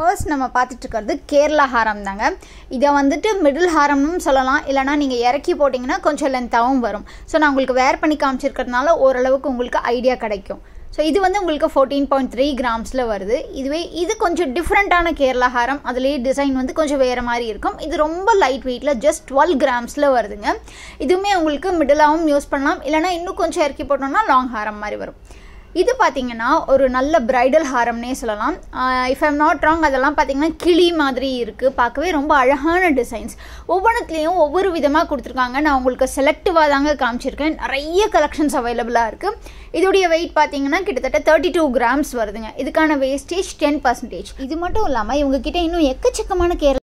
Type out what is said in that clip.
first நம்ம இருக்கிறது கேரளா ஹாரம் தாங்க இதை வந்துட்டு மிடில் ஹாரம்னு சொல்லலாம் இல்லைனா நீங்கள் இறக்கி போட்டிங்கன்னா கொஞ்சம் லென்த்தாகவும் வரும் ஸோ நான் உங்களுக்கு வேர் பண்ணி காமிச்சிருக்கிறதுனால ஓரளவுக்கு உங்களுக்கு ஐடியா கிடைக்கும் ஸோ இது வந்து உங்களுக்கு ஃபோர்டீன் பாயிண்ட் த்ரீ கிராம்ஸில் வருது இதுவே இது கொஞ்சம் டிஃப்ரெண்ட்டான கேரளா ஹாரம் அதுலேயே டிசைன் வந்து கொஞ்சம் வேறு மாதிரி இருக்கும் இது ரொம்ப லைட் வெயிட்டில் ஜஸ்ட் டுவெல் கிராம்ஸில் வருதுங்க இதுவுமே உங்களுக்கு மிடிலாகவும் யூஸ் பண்ணலாம் இல்லைனா இன்னும் கொஞ்சம் இறக்கி போட்டோம்னா லாங் ஹாரம் மாதிரி வரும் இது பார்த்தீங்கன்னா ஒரு நல்ல பிரைடல் ஹாரம்னே சொல்லலாம் இஃப் ஐம் நாட் ராங் அதெல்லாம் பார்த்தீங்கன்னா கிளி மாதிரி இருக்குது பார்க்கவே ரொம்ப அழகான டிசைன்ஸ் ஒவ்வொன்றத்துலேயும் ஒவ்வொரு விதமாக கொடுத்துருக்காங்க நான் உங்களுக்கு செலக்டிவாக தாங்க காமிச்சிருக்கேன் நிறைய கலெக்ஷன்ஸ் அவைலபிளாக இருக்குது இதோடைய வெயிட் பார்த்தீங்கன்னா கிட்டத்தட்ட தேர்ட்டி டூ கிராம்ஸ் வருதுங்க இதுக்கான வேஸ்டேஜ் டென் பர்சன்டேஜ் இது மட்டும் இல்லாமல் கிட்டே இன்னும் எக்கச்சக்கமான கேரளா